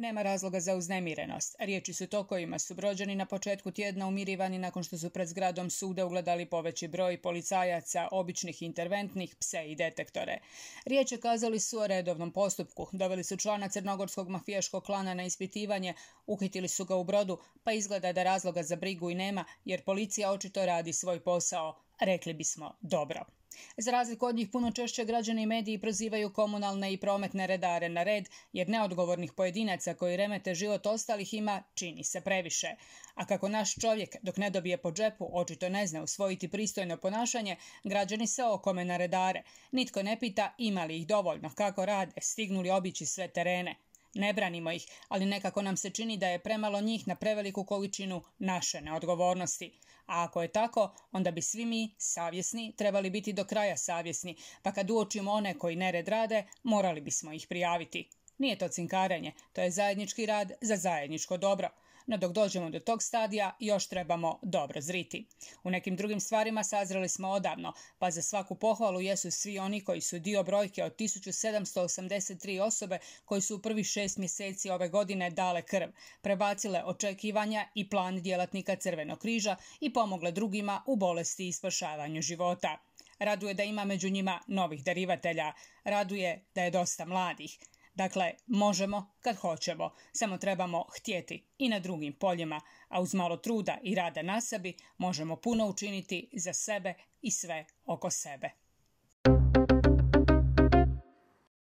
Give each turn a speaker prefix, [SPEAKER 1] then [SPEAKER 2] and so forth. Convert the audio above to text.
[SPEAKER 1] Nema razloga za uznemirenost. Riječi su to kojima su brođani na početku tjedna umirivani nakon što su pred zgradom suda ugledali poveći broj policajaca, običnih interventnih, pse i detektore. Riječe kazali su o redovnom postupku. Doveli su člana crnogorskog mafijaškog klana na ispitivanje, uhitili su ga u brodu, pa izgleda da razloga za brigu i nema, jer policija očito radi svoj posao, rekli bismo dobro. Za razliku od njih puno češće građani i mediji prozivaju komunalne i prometne redare na red, jer neodgovornih pojedinaca koji remete život ostalih ima čini se previše. A kako naš čovjek dok ne dobije po džepu očito ne zna usvojiti pristojno ponašanje, građani se okome na redare. Nitko ne pita ima li ih dovoljno, kako rade, stignu li obići sve terene. Ne branimo ih, ali nekako nam se čini da je premalo njih na preveliku količinu naše neodgovornosti. A ako je tako, onda bi svi mi, savjesni, trebali biti do kraja savjesni, pa kad uočimo one koji nered rade, morali bismo ih prijaviti. Nije to cinkarenje, to je zajednički rad za zajedničko dobro no dok dođemo do tog stadija još trebamo dobro zriti. U nekim drugim stvarima sazreli smo odavno, pa za svaku pohvalu jesu svi oni koji su dio brojke od 1783 osobe koji su u prvi šest mjeseci ove godine dale krv, prebacile očekivanja i plan djelatnika Crvenog križa i pomogle drugima u bolesti i spašavanju života. Raduje da ima među njima novih darivatelja. Raduje da je dosta mladih. Dakle, možemo kad hoćemo, samo trebamo htjeti i na drugim poljima, a uz malo truda i rada na sebi možemo puno učiniti za sebe i sve oko sebe.